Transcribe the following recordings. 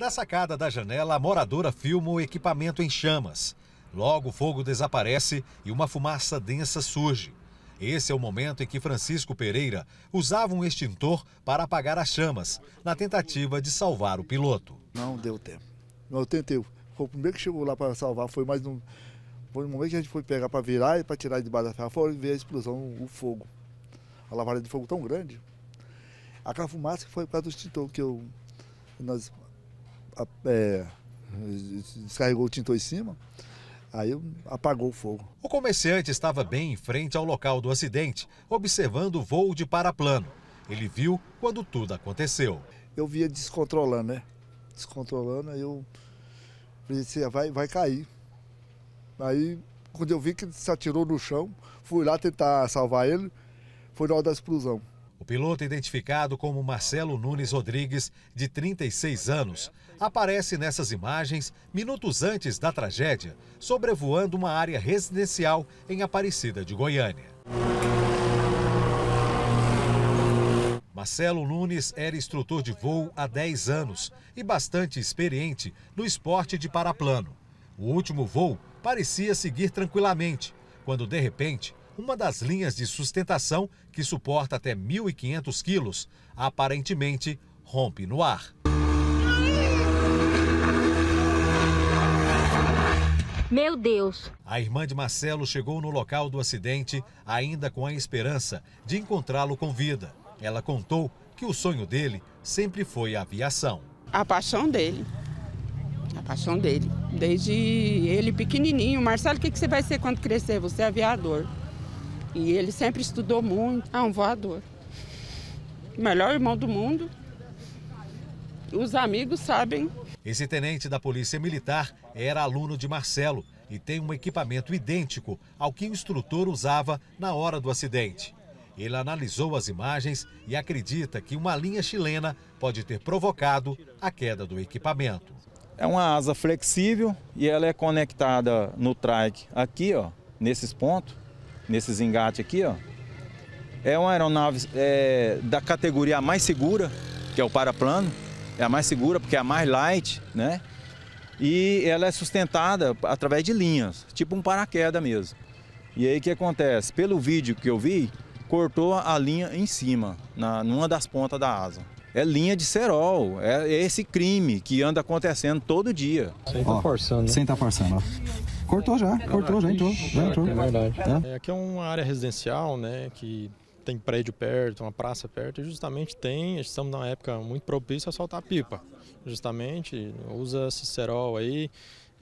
Da sacada da janela, a moradora filma o equipamento em chamas. Logo o fogo desaparece e uma fumaça densa surge. Esse é o momento em que Francisco Pereira usava um extintor para apagar as chamas, na tentativa de salvar o piloto. Não deu tempo. Eu tentei. Foi O primeiro que chegou lá para salvar foi mais um. Foi no momento que a gente foi pegar para virar e para tirar de baixo da fora e ver a explosão, o fogo. A lavada de fogo tão grande. Aquela fumaça foi por causa do extintor que eu, nós é, descarregou o tintor em cima, aí apagou o fogo. O comerciante estava bem em frente ao local do acidente, observando o voo de paraplano. Ele viu quando tudo aconteceu. Eu via descontrolando, né? Descontrolando, aí eu pensei, assim, ah, vai, vai cair. Aí, quando eu vi que ele se atirou no chão, fui lá tentar salvar ele, foi na hora da explosão. O piloto, identificado como Marcelo Nunes Rodrigues, de 36 anos, aparece nessas imagens minutos antes da tragédia, sobrevoando uma área residencial em Aparecida de Goiânia. Marcelo Nunes era instrutor de voo há 10 anos e bastante experiente no esporte de paraplano. O último voo parecia seguir tranquilamente, quando de repente uma das linhas de sustentação que suporta até 1.500 quilos, aparentemente rompe no ar. Meu Deus! A irmã de Marcelo chegou no local do acidente ainda com a esperança de encontrá-lo com vida. Ela contou que o sonho dele sempre foi a aviação. A paixão dele. A paixão dele. Desde ele pequenininho. Marcelo, o que, que você vai ser quando crescer? Você é aviador. E ele sempre estudou muito. Ah, um voador. melhor irmão do mundo. Os amigos sabem. Esse tenente da Polícia Militar era aluno de Marcelo e tem um equipamento idêntico ao que o instrutor usava na hora do acidente. Ele analisou as imagens e acredita que uma linha chilena pode ter provocado a queda do equipamento. É uma asa flexível e ela é conectada no trike aqui, ó, nesses pontos nesses engates aqui, ó. É uma aeronave é, da categoria mais segura, que é o paraplano. É a mais segura porque é a mais light, né? E ela é sustentada através de linhas, tipo um paraquedas mesmo. E aí o que acontece? Pelo vídeo que eu vi, cortou a linha em cima, na, numa das pontas da asa. É linha de cerol, é, é esse crime que anda acontecendo todo dia. Sem tá forçando. Sem né? tá forçando, ó. Cortou já, cortou, já entrou. Já entrou. É verdade. É, é. é, aqui é uma área residencial, né, que tem prédio perto, uma praça perto, e justamente tem, estamos numa época muito propícia a soltar pipa. Justamente, usa cicerol aí,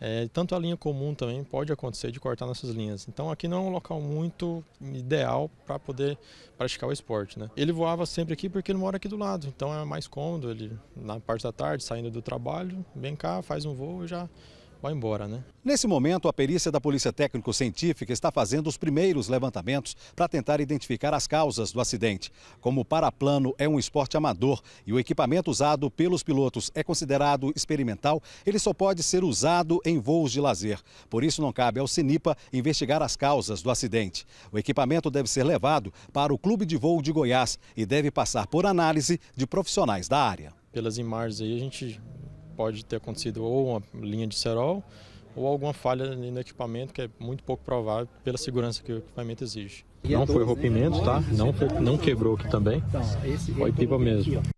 é, tanto a linha comum também pode acontecer de cortar nossas linhas. Então aqui não é um local muito ideal para poder praticar o esporte. Né? Ele voava sempre aqui porque ele mora aqui do lado, então é mais cômodo. Ele na parte da tarde, saindo do trabalho, vem cá, faz um voo e já vai embora, né? Nesse momento, a perícia da Polícia Técnico-Científica está fazendo os primeiros levantamentos para tentar identificar as causas do acidente. Como o paraplano é um esporte amador e o equipamento usado pelos pilotos é considerado experimental, ele só pode ser usado em voos de lazer. Por isso, não cabe ao CINIPA investigar as causas do acidente. O equipamento deve ser levado para o Clube de Voo de Goiás e deve passar por análise de profissionais da área. Pelas imagens aí, a gente pode ter acontecido ou uma linha de cerol ou alguma falha no equipamento, que é muito pouco provável pela segurança que o equipamento exige. Não foi rompimento, tá? Não, foi, não quebrou aqui também. Então, foi pipa mesmo.